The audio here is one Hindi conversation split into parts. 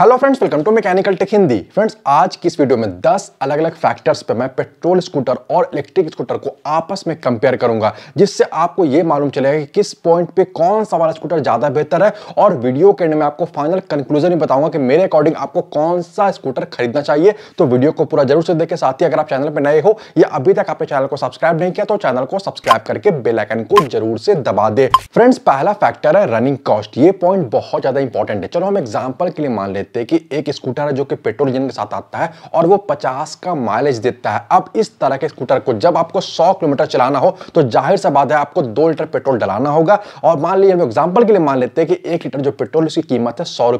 Hello friends welcome to mechanical tech Hindi friends आज की इस वीडियो में 10 अलग अलग फैक्टर्स पे मैं पेट्रोल स्कूटर और इलेक्ट्रिक स्कूटर को आपस में कंपेयर करूंगा जिससे आपको ये मालूम चलेगा कि किस पॉइंट पे कौन सा वाला स्कूटर ज़्यादा बेहतर है और वीडियो के एंड में आपको फाइनल कंक्लूजन भी बताऊंगा कि मेरे अकॉर्डिंग आपको कौन सा स्कूटर खरीदना चाहिए तो वीडियो को पूरा जरूर से देखें साथ ही अगर आप चैनल पर नए हो या अभी तक आपने चैनल को सब्सक्राइब नहीं किया तो चैनल को सब्सक्राइब करके बेलाइकन को जरूर से दबा दे फ्रेंड्स पहला फैक्टर है रनिंग कॉस्ट ये पॉइंट बहुत ज़्यादा इंपॉर्टेंट है चलो हम एग्जाम्पल के लिए मान लेते लेते हैं कि एक स्कूटर है जो कि पेट्रोल इंजन के साथ आता है और वो 50 का माइलेज देता है अब इस तरह के स्कूटर को जब आपको 100 किलोमीटर चलाना हो तो जाहिर सा बात है आपको दो लीटर पेट्रोल डलाना होगा और मान लीजिए हम एग्जाम्पल के लिए मान लेते हैं कि एक लीटर जो पेट्रोल उसकी कीमत है सौ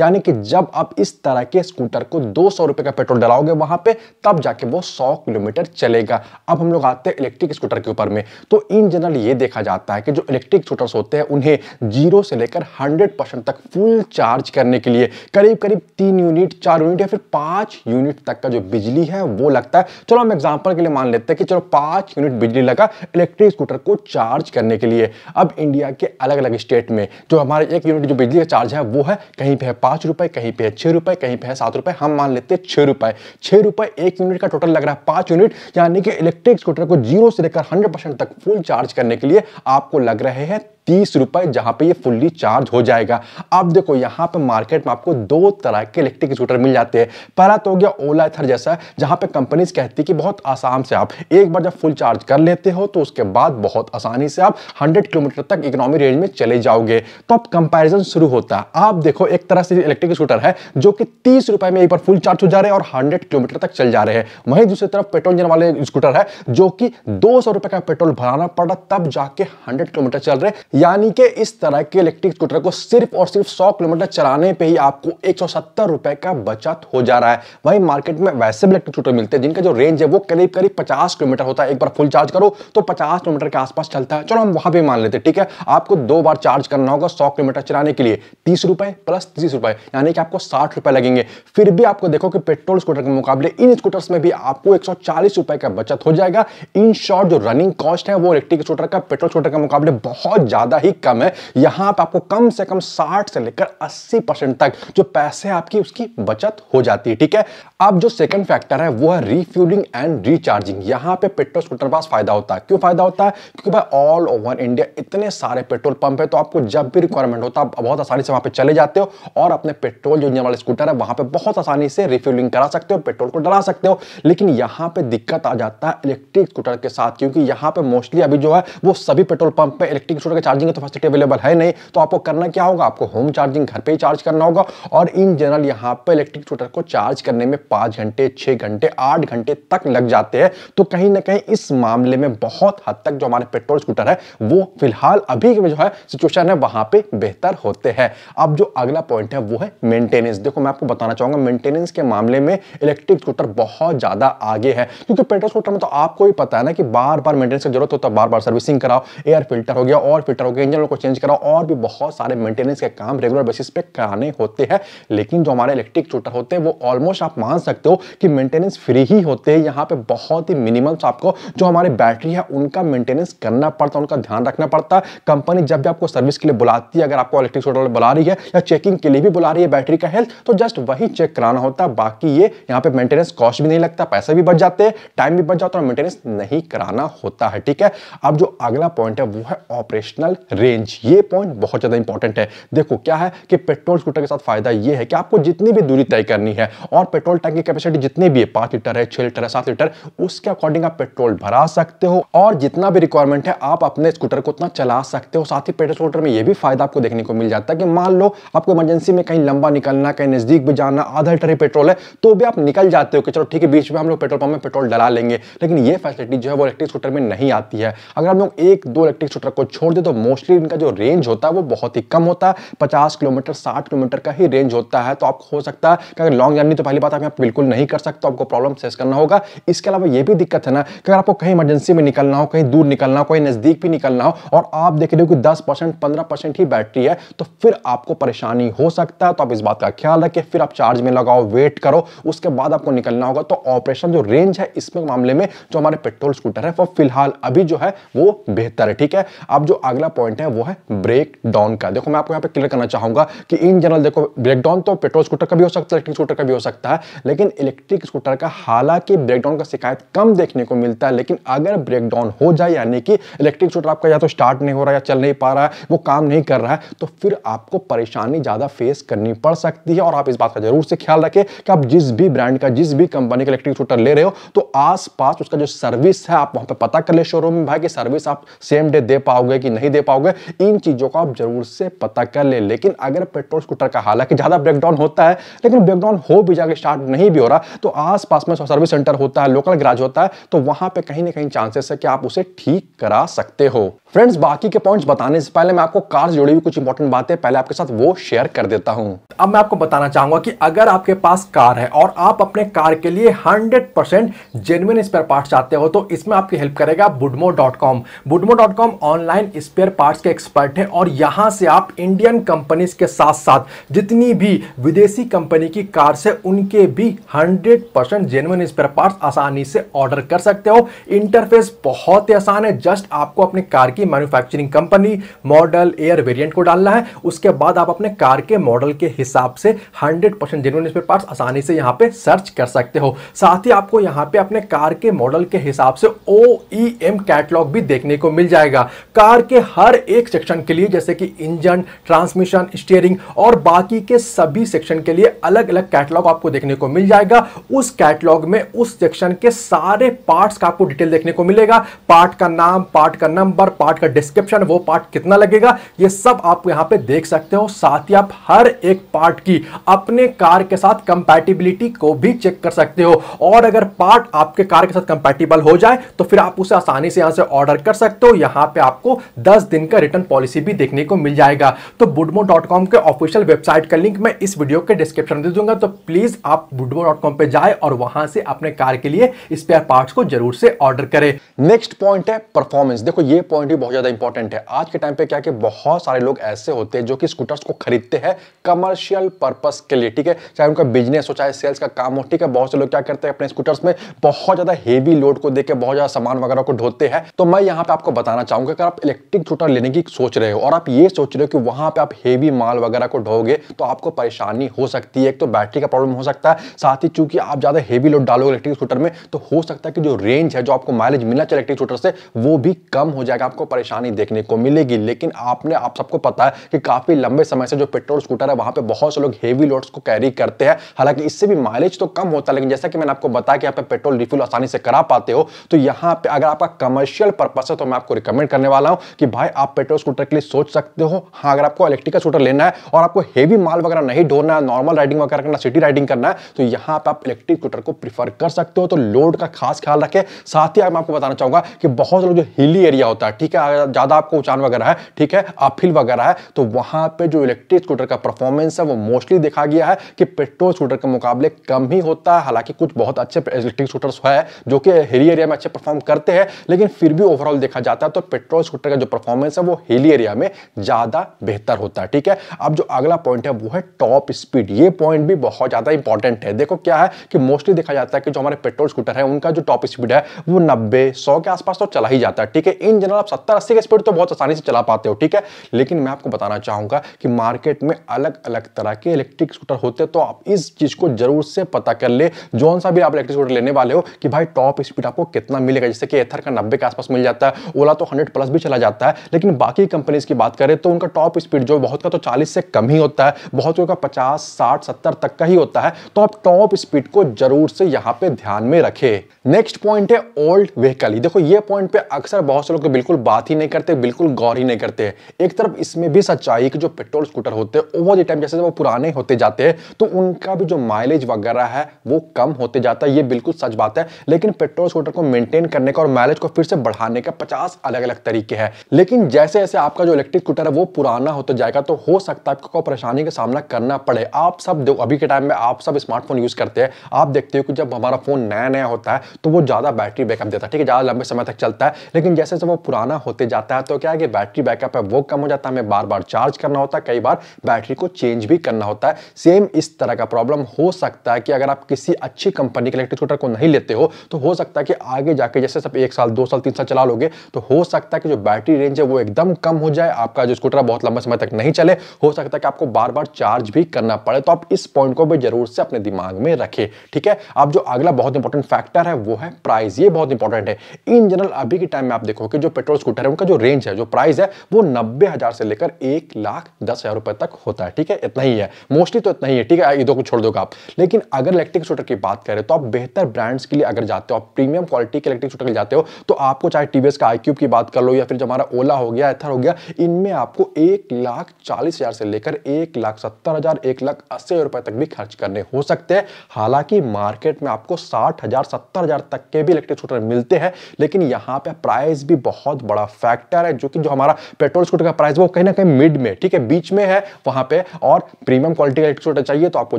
यानी कि जब आप इस तरह के स्कूटर को दो का पेट्रोल डलाओगे वहां पर तब जाके वो सौ किलोमीटर चलेगा अब हम लोग आते हैं इलेक्ट्रिक स्कूटर के ऊपर में तो इन जनरल ये देखा जाता है कि जो इलेक्ट्रिक स्कूटर्स होते हैं उन्हें जीरो से लेकर हंड्रेड तक फुल चार्ज करने के लिए करीब करीब करीब तीन यूनिट चार यूनिट या फिर पांच यूनिट तक का जो बिजली है वो लगता है चलो हम एग्जाम्पल के लिए मान लेते हैं कि चलो पांच यूनिट बिजली लगा इलेक्ट्रिक स्कूटर को चार्ज करने के लिए अब इंडिया के अलग अलग स्टेट में जो हमारे एक यूनिट जो बिजली का चार्ज है वो है कहीं पे है पांच रुपए कहीं पे है छह रुपए कहीं पे है सात रुपए हम मान लेते हैं छह रुपए छह रुपए एक यूनिट का टोटल लग रहा है पांच यूनिट यानी कि इलेक्ट्रिक स्कूटर को जीरो से लेकर हंड्रेड तक फुल चार्ज करने के लिए आपको लग रहे हैं तीस रुपए जहां पे ये फुल्ली चार्ज हो जाएगा अब देखो यहां पे मार्केट में आपको दो तरह के इलेक्ट्रिक स्कूटर मिल जाते हैं पहला तो हो गया ओला एथर जैसा जहां पे कंपनीज कहती कि बहुत आसान से आप एक बार जब फुल चार्ज कर लेते हो तो उसके बाद बहुत आसानी से आप हंड्रेड किलोमीटर तक इकोनॉमी रेंज में चले जाओगे तो अब कंपेरिजन शुरू होता है आप देखो एक तरह से इलेक्ट्रिक स्कूटर है जो कि तीस में एक बार फुल चार्ज हो जा रहे हैं और हंड्रेड किलोमीटर तक चल जा रहे हैं वहीं दूसरी तरफ पेट्रोल इंजन वाले स्कूटर है जो कि दो का पेट्रोल भराना पड़ रहा तब जाके हंड्रेड किलोमीटर चल रहे यानी कि इस तरह के इलेक्ट्रिक स्कूटर को सिर्फ और सिर्फ 100 किलोमीटर चलाने पे ही आपको एक रुपए का बचत हो जा रहा है वहीं मार्केट में वैसे भी इलेक्ट्रिक स्कूटर मिलते हैं जिनका जो रेंज है वो करीब करीब 50 किलोमीटर होता है एक बार फुल चार्ज करो तो 50 किलोमीटर के आसपास चलता है चलो हम वहां भी मान लेते हैं ठीक है आपको दो बार चार्ज करना होगा सौ किलोमीटर चलाने के लिए तीस रुपए प्लस तीस रुपए यानी कि आपको साठ रुपए लगेंगे फिर भी आपको देखो कि पेट्रोल स्कूटर के मुकाबले इन स्कूटर में भी आपको एक रुपए का बचत हो जाएगा इन शॉर्ट जो रनिंग कॉस्ट है वो इलेक्ट्रिक स्कूटर का पेट्रोल स्कूटर के मुकाबले बहुत ज्यादा ज़्यादा ही कम है यहां पर आपको कम से कम 60 से लेकर 80 परसेंट तक जो पैसे आपकी उसकी बचत हो जाती है ठीक है अब जो सेकंड फैक्टर है वो है रिफ्यूलिंग एंड रिचार्जिंग यहां पे पेट्रोल स्कूटर पास फायदा होता है क्यों फायदा होता है क्योंकि भाई ऑल ओवर इंडिया इतने सारे पेट्रोल पंप है तो आपको जब भी रिक्वायरमेंट होता है बहुत आसानी से वहां पे चले जाते हो और अपने पेट्रोल जो इंजन वाले स्कूटर है वहां पर बहुत आसानी से रिफ्यूलिंग करा सकते हो पेट्रोल को डला सकते हो लेकिन यहां पर दिक्कत आ जाता है इलेक्ट्रिक स्कूटर के साथ क्योंकि यहां पर मोस्टली अभी जो है वो सभी पेट्रोल पंप पे इलेक्ट्रिक स्कूटर के चार्जिंग कैपेसिटी अवेलेबल है नहीं तो आपको करना क्या होगा आपको होम चार्जिंग घर पर ही चार्ज करना होगा और इन जनरल यहाँ पर इलेक्ट्रिक स्कूटर को चार्ज करने में पाँच घंटे छः घंटे आठ घंटे तक लग जाते हैं तो कहीं ना कहीं इस मामले में बहुत हद तक जो हमारे पेट्रोल स्कूटर है वो फिलहाल अभी जो है सिचुएशन है वहाँ पर बेहतर होते हैं अब जो अगला पॉइंट है वो है मेंटेनेंस देखो मैं आपको बताना चाहूंगा मेंटेनेंस के मामले में इलेक्ट्रिक स्कूटर बहुत ज्यादा आगे है क्योंकि पेट्रोल स्कूटर में तो आपको ही पता है ना कि बार बार मेंटेनेंस की जरूरत होता है बार बार सर्विसिंग कराओ एयर फिल्टर हो गया और फिल्टर हो गया इंजन को चेंज कराओ और भी बहुत सारे मेंटेनेंस के काम रेगुलर बेसिस पे कराने होते हैं लेकिन जो हमारे इलेक्ट्रिक स्कूटर होते हैं वो ऑलमोस्ट आप मान सकते हो कि मेंटेनेंस फ्री ही होते हैं यहाँ पे बहुत ही मिनिमम्स आपको जो हमारे बैटरी है उनका मेंटेनेंस करना पड़ता है उनका ध्यान रखना पड़ता है कंपनी जब भी आपको सर्विस के लिए बुलाती है अगर आपको इलेक्ट्रिक स्कूटर बुला रही है या चेकिंग के लिए भी बुला रही है बैटरी का हेल्थ तो जस्ट वही चेक कराना होता है बाकी ये यहाँ पे मेंटेनेंस कॉस्ट भी नहीं लगता पैसा भी बच जाते हैं टाइम भी बच जाता है और मेंटेनेंस नहीं कराना होता है ठीक है अब जो अगला पॉइंट है वो है ऑपरेशनल सिग्नल रेंज ये पॉइंट बहुत ज़्यादा इंपॉर्टेंट है देखो क्या है कि पेट्रोल स्कूटर के साथ फायदा ये है कि आपको जितनी भी दूरी तय करनी है और पेट्रोल टैंक की कैपेसिटी जितनी भी है पांच लीटर है छह लीटर है सात लीटर उसके अकॉर्डिंग आप पेट्रोल भरा सकते हो और जितना भी रिक्वायरमेंट है आप अपने स्कूटर को उतना चला सकते हो साथ ही पेट्रोल स्कूटर में यह भी फायदा आपको देखने को मिल जाता है कि मान लो आपको इमरजेंसी में कहीं लंबा निकलना कहीं नजदीक भी जाना आधा लीटर ही पेट्रोल है तो भी आप निकल जाते हो कि चलो ठीक है बीच में हम लोग पेट्रोल पंप में पेट्रोल डला लेंगे लेकिन ये फैसिलिटी जो है वो इलेक्ट्रिक स्कूटर में नहीं आती है अगर हम लोग एक दो इलेक्ट्रिक स्कूटर को छोड़ दे तो मोस्टली इनका जो रेंज होता है वो बहुत ही कम होता है पचास किलोमीटर साठ किलोमीटर का ही रेंज होता है तो आपको हो सकता है कि अगर लॉन्ग जर्नी तो पहली बात आप बिल्कुल नहीं कर सकते आपको प्रॉब्लम फेस करना होगा इसके अलावा ये भी दिक्कत है ना कि अगर आपको कहीं इमरजेंसी में निकलना हो कहीं दूर निकलना हो कहीं नज़दीक भी निकलना हो और आप देख रहे हो कि दस परसेंट पंद्रह परसेंट ही बैटरी है तो फिर आपको परेशानी हो सकता है तो आप इस बात का ख्याल रखें फिर आप चार्ज में लगाओ वेट करो उसके बाद आपको निकलना होगा तो ऑपरेशन जो रेंज है इसमें मामले में जो हमारे पेट्रोल स्कूटर है वो फिलहाल अभी जो है वो बेहतर है ठीक है अब जो अगला अगला पॉइंट है वो है ब्रेक डाउन का देखो मैं आपको यहाँ पे क्लियर करना चाहूंगा कि इन जनरल देखो ब्रेक डाउन तो पेट्रोल स्कूटर का भी हो सकता है इलेक्ट्रिक स्कूटर का भी हो सकता है लेकिन इलेक्ट्रिक स्कूटर का हालांकि ब्रेक डाउन का शिकायत कम देखने को मिलता है लेकिन अगर ब्रेक डाउन हो जाए यानी कि इलेक्ट्रिक स्कूटर आपका या तो स्टार्ट नहीं हो रहा या चल नहीं पा रहा है वो काम नहीं कर रहा है तो फिर आपको परेशानी ज़्यादा फेस करनी पड़ सकती है और आप इस बात का जरूर से ख्याल रखें कि आप जिस भी ब्रांड का जिस भी कंपनी का इलेक्ट्रिक स्कूटर ले रहे हो तो आस उसका जो सर्विस है आप वहां पर पता कर ले शोरूम में भाई की सर्विस आप सेम डे दे पाओगे कि नहीं दे पाओगे इन चीज़ों को आप जरूर से पता कर ले। लेकिन अगर पेट्रोल स्कूटर का हालांकि ज़्यादा ब्रेकडाउन होता है लेकिन ब्रेकडाउन हो भी जाके स्टार्ट नहीं भी हो रहा तो आसपास में सर्विस सेंटर होता है लोकल ग्राज होता है तो वहां पर कहीं ना कहीं चांसेस है कि आप उसे ठीक करा सकते हो फ्रेंड्स बाकी के पॉइंट्स बताने से पहले मैं आपको कार से जुड़ी हुई कुछ इंपॉर्टेंट बातें पहले आपके साथ वो शेयर कर देता हूं अब मैं आपको बताना चाहूंगा कि अगर आपके पास कार है और आप अपने कार के लिए 100% परसेंट जेनुअन स्पेयर पार्ट चाहते हो तो इसमें आपकी हेल्प करेगा Boodmo dot com Boodmo dot com online spare spare parts के एक्सपर्ट हैं और यहाँ से आप इंडियन कंपनीज के साथ साथ जितनी भी विदेशी कंपनी की कार्स है उनके भी 100 परसेंट जेनवन स्पेयर पार्ट आसानी से ऑर्डर कर सकते हो इंटरफेस बहुत ही आसान है जस्ट आपको अपने कार की manufacturing company model or variant को डालना है उसके बाद आप अपने कार के मॉडल के हिसाब से hundred percent genuine spare part आसानी से यहाँ पे सर्च कर सकते हो साथ ही आपको यहाँ पे अपने कार के मॉडल के हिसाब से ओ ई एम कैटलॉग भी देखने को मिल जाएगा कार के हर एक सेक्शन के लिए जैसे कि इंजन ट्रांसमिशन स्टीयरिंग और बाकी के सभी सेक्शन के लिए अलग अलग कैटलॉग आपको देखने को मिल जाएगा उस कैटलॉग में उस सेक्शन के सारे पार्ट्स का आपको डिटेल देखने को मिलेगा पार्ट का नाम पार्ट का नंबर पार्ट का डिस्क्रिप्शन वो पार्ट कितना लगेगा ये सब आप यहाँ पे देख सकते हो साथ ही आप हर एक पार्ट की अपने कार के साथ कंपैटिबिलिटी को भी चेक कर सकते हो और अगर पार्ट आपके कार के साथ कंपैटिबल हो जाए तो फिर आप उसे आसानी से यहां से ऑर्डर कर सकते हो यहां पे आपको दस दस दिन का रिटर्न पॉलिसी भी देखने को मिल जाएगा तो बुडमो डॉट कॉम के ऑफिशियल वेबसाइट का लिंक मैं इस वीडियो के डिस्क्रिप्शन दे दूंगा तो प्लीज़ आप बुडमो डॉट कॉम पर जाए और वहां से अपने कार के लिए स्पेयर पार्ट को जरूर से ऑर्डर करें नेक्स्ट पॉइंट है परफॉर्मेंस देखो ये पॉइंट भी बहुत ज़्यादा इंपॉर्टेंट है आज के टाइम पे क्या कि बहुत सारे लोग ऐसे होते हैं जो कि स्कूटर्स को खरीदते हैं कमर्शियल पर्पज के लिए ठीक है चाहे उनका बिजनेस हो चाहे सेल्स का काम हो ठीक है बहुत से लोग क्या करते हैं अपने स्कूटर्स में बहुत ज़्यादा हेवी लोड को देकर बहुत ज़्यादा सामान वगैरह को ढोते हैं तो मैं यहां पे आपको बताना चाहूंगा अगर आप इलेक्ट्रिक छोटा लेने की सोच रहे हो और आप ये सोच रहे हो कि वहाँ पे आप हेवी माल वगैरह को ढोगे तो आपको परेशानी हो सकती है एक तो बैटरी का प्रॉब्लम हो सकता है साथ ही चूंकि आप ज़्यादा हेवी लोड डालोगे इलेक्ट्रिक स्कूटर में तो हो सकता है कि जो रेंज है जो आपको माइलेज मिलना चाहिए इलेक्ट्रिक स्कूटर से वो भी कम हो जाएगा आपको परेशानी देखने को मिलेगी लेकिन आपने आप सबको पता है कि काफ़ी लंबे समय से जो पेट्रोल स्कूटर है वहाँ पर बहुत से लोग हेवी लोड्स को कैरी करते हैं हालांकि इससे भी माइलेज तो कम होता है लेकिन जैसा कि मैंने आपको बताया कि आप पेट्रोल रिफिल आसानी से करा पाते हो तो यहाँ पे अगर आपका कमर्शियल पर्पज है तो मैं आपको रिकमेंड करने वाला हूँ कि भाई आप पेट्रोल स्कूटर के लिए सोच सकते हो हाँ अगर आपको इलेक्ट्रिकल स्कूटर लेना है और आपको हेवी माल वगैरह नहीं ढोना है नॉर्मल राइडिंग वगैरह करना सिटी राइडिंग करना है तो यहाँ पर आप इलेक्ट्रिक स्कूटर को प्रीफर कर सकते हो तो लोड का खास ख्याल रखें साथ ही मैं आपको बताना चाहूँगा कि बहुत लोग जो हिली एरिया होता है ठीक है ज़्यादा आपको उचान वगैरह है ठीक है अफिल वगैरह है तो वहाँ पर जो इलेक्ट्रिक स्कूटर का परफॉर्मेंस है वो मोस्टली देखा गया है कि पेट्रोल स्कूटर के मुकाबले कम ही होता है हालांकि कुछ बहुत अच्छे इलेक्ट्रिक स्कूटर्स है जो कि हिली एरिया में अच्छे परफॉर्म करते हैं लेकिन फिर भी ओवरऑल देखा जाता है तो पेट्रोल स्कूटर का जो परफॉर्म परफॉर्मेंस है वो हिली एरिया में ज़्यादा बेहतर होता है ठीक है अब जो अगला पॉइंट है वो है टॉप स्पीड ये पॉइंट भी बहुत ज़्यादा इंपॉर्टेंट है देखो क्या है कि मोस्टली देखा जाता है कि जो हमारे पेट्रोल स्कूटर है उनका जो टॉप स्पीड है वो नब्बे सौ के आसपास तो चला ही जाता है ठीक है इन जनरल आप सत्तर अस्सी की स्पीड तो बहुत आसानी से चला पाते हो ठीक है लेकिन मैं आपको बताना चाहूंगा कि मार्केट में अलग अलग तरह के इलेक्ट्रिक स्कूटर होते तो आप इस चीज़ को जरूर से पता कर ले जोन सा भी आप इलेक्ट्रिक स्कूटर लेने वाले हो कि भाई टॉप स्पीड आपको कितना मिलेगा जैसे कि एथर का नब्बे के आसपास मिल जाता है ओला तो हंड्रेड प्लस भी चला जाता है लेकिन बाकी कंपनीज की बात करें तो उनका टॉप स्पीड जो बहुत का तो चालीस से कम ही होता है बहुत का पचास साठ सत्तर तक का ही होता है तो आप टॉप स्पीड को जरूर से यहाँ पे ध्यान में रखें नेक्स्ट पॉइंट है ओल्ड व्हीकल देखो ये पॉइंट पे अक्सर बहुत से लोग तो बिल्कुल बात ही नहीं करते बिल्कुल गौर ही नहीं करते एक तरफ इसमें भी सच्चाई की जो पेट्रोल स्कूटर होते हैं ओवर टाइम जैसे वो पुराने होते जाते हैं तो उनका भी जो माइलेज वगैरह है वो कम होते जाता है ये बिल्कुल सच बात है लेकिन पेट्रोल स्कूटर को मेंटेन करने का और माइलेज को फिर से बढ़ाने का पचास अलग अलग तरीके हैं लेकिन लेकिन जैसे जैसे आपका जो इलेक्ट्रिक स्कूटर है वो पुराना होता जाएगा तो हो सकता है आपको परेशानी का सामना करना पड़े आप सब अभी के टाइम में आप सब स्मार्टफोन यूज़ करते हैं आप देखते हो कि जब हमारा फ़ोन नया नया होता है तो वो ज़्यादा बैटरी बैकअप देता है ठीक है ज़्यादा लंबे समय तक चलता है लेकिन जैसे जैसे वो पुराना होते जाता है तो क्या है कि बैटरी बैकअप है वो कम हो जाता है हमें बार बार चार्ज करना होता है कई बार बैटरी को चेंज भी करना होता है सेम इस तरह का प्रॉब्लम हो सकता है कि अगर आप किसी अच्छी कंपनी के इलेक्ट्रिक स्कूटर को नहीं लेते हो तो हो सकता है कि आगे जाके जैसे सब एक साल दो साल तीन साल चला लोगे तो हो सकता है कि जो बैटरी रेंज लीजिए वो एकदम कम हो जाए आपका जो स्कूटर बहुत लंबे समय तक नहीं चले हो सकता है कि आपको बार बार चार्ज भी करना पड़े तो आप इस पॉइंट को भी जरूर से अपने दिमाग में रखें ठीक है अब जो अगला बहुत इंपॉर्टेंट फैक्टर है वो है प्राइस ये बहुत इंपॉर्टेंट है इन जनरल अभी के टाइम में आप देखो कि जो पेट्रोल स्कूटर है उनका जो रेंज है जो प्राइस है वो नब्बे से लेकर एक लाख दस हजार रुपए तक होता है ठीक है इतना ही है मोस्टली तो इतना ही है ठीक है इधर को छोड़ दोगे आप लेकिन अगर इलेक्ट्रिक स्कूटर की बात करें तो आप बेहतर ब्रांड्स के लिए अगर जाते हो आप प्रीमियम क्वालिटी के इलेक्ट्रिक स्कूटर जाते हो तो आपको चाहे टीवीएस का आई की बात कर लो या फिर जो हमारा ओला कोयला हो गया एथर हो गया इनमें आपको एक लाख चालीस हजार से लेकर एक लाख सत्तर हजार एक लाख अस्सी हजार रुपए तक भी खर्च करने हो सकते हैं हालांकि मार्केट में आपको साठ हजार सत्तर हजार तक के भी इलेक्ट्रिक स्कूटर मिलते हैं लेकिन यहाँ पे प्राइस भी बहुत बड़ा फैक्टर है जो कि जो हमारा पेट्रोल स्कूटर का प्राइस वो कहीं ना कहीं मिड में ठीक है बीच में है वहां पर और प्रीमियम क्वालिटी का इलेक्ट्रिक स्कूटर चाहिए तो आपको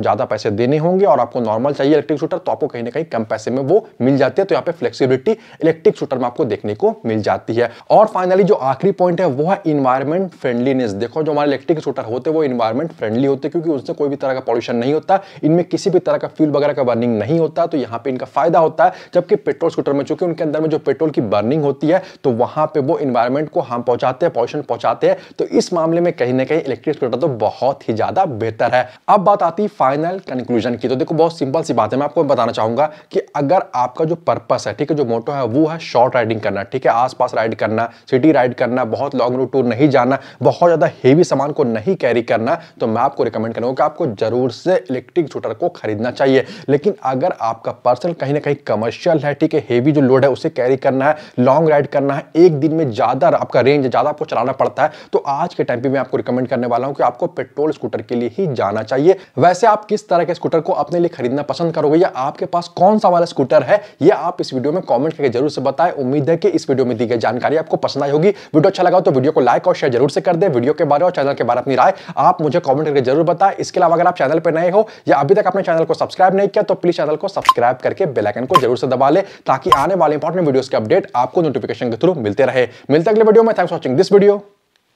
ज़्यादा पैसे देने होंगे और आपको नॉर्मल चाहिए इलेक्ट्रिक स्कूटर तो आपको कहीं ना कहीं कम पैसे में वो मिल जाते हैं तो यहाँ पे फ्लेक्सीबिलिटी इलेक्ट्रिक स्कूटर में आपको देखने को मिल जाती है और फाइनली जो आखिरी पॉइंट है वो है इन्वायरमेंट फ्रेंडलीनेस देखो जो हमारे इलेक्ट्रिक स्कूटर होते हैं वो इन्वायरमेंट फ्रेंडली होते हैं क्योंकि उनसे कोई भी तरह का पॉल्यूशन नहीं होता इनमें किसी भी तरह का फ्यूल वगैरह का बर्निंग नहीं होता तो यहाँ पे इनका फायदा होता है जबकि पेट्रोल स्कूटर में चूंकि उनके अंदर में जो पेट्रोल की बर्निंग होती है तो वहाँ पर वो इन्वायरमेंट को हम पहुँचाते हैं पॉल्यूशन पहुँचाते हैं तो इस मामले में कहीं ना कहीं इलेक्ट्रिक स्कूटर तो बहुत ही ज़्यादा बेहतर है अब बात आती है फाइनल कंक्लूजन की तो देखो बहुत सिंपल सी बात है मैं आपको बताना चाहूँगा कि अगर आपका जो पर्पस है ठीक है जो मोटो है वो है शॉर्ट राइडिंग करना ठीक है आसपास राइड करना सिटी राइड करना बहुत लॉन्ग रूट टूर नहीं जाना बहुत ज़्यादा हेवी सामान को नहीं कैरी करना तो मैं आपको रिकमेंड करूँगा कि आपको ज़रूर से इलेक्ट्रिक स्कूटर को खरीदना चाहिए लेकिन अगर आपका पर्सनल कहीं ना कहीं कमर्शियल है ठीक है हेवी जो लोड है उसे कैरी करना है लॉन्ग राइड करना है एक दिन में ज़्यादा आपका रेंज ज़्यादा आपको चलाना पड़ता है तो आज के टाइम पर मैं आपको रिकमेंड करने वाला हूँ कि आपको पेट्रोल स्कूटर के लिए ही जाना चाहिए वैसे आप किस तरह के स्कूटर को अपने लिए खरीदना पसंद करोगे या आपके पास कौन सा वाला स्कूटर है ये आप इस वीडियो में कमेंट करके जरूर से बताएं उम्मीद है कि इस वीडियो में दी गई जानकारी आपको पसंद आई होगी वीडियो अच्छा लगा तो वीडियो को लाइक और शेयर जरूर से कर दे वीडियो के बारे और चैनल के बारे अपनी राय आप मुझे कॉमेंट करके जरूर बताए इसके अलावा अगर आप चैनल पर नए हो या अभी तक अपने चैनल को सब्सक्राइब नहीं किया तो प्लीज चैनल को सब्सक्राइब करके बेलाइकन को जरूर से दबा ले ताकि आने वाले इंपॉर्टेंट वीडियोज के अपडेट आपको नोटिफिकेशन के थ्रू मिलते रहे मिलते अगले वीडियो में thanks watching this video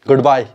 good bye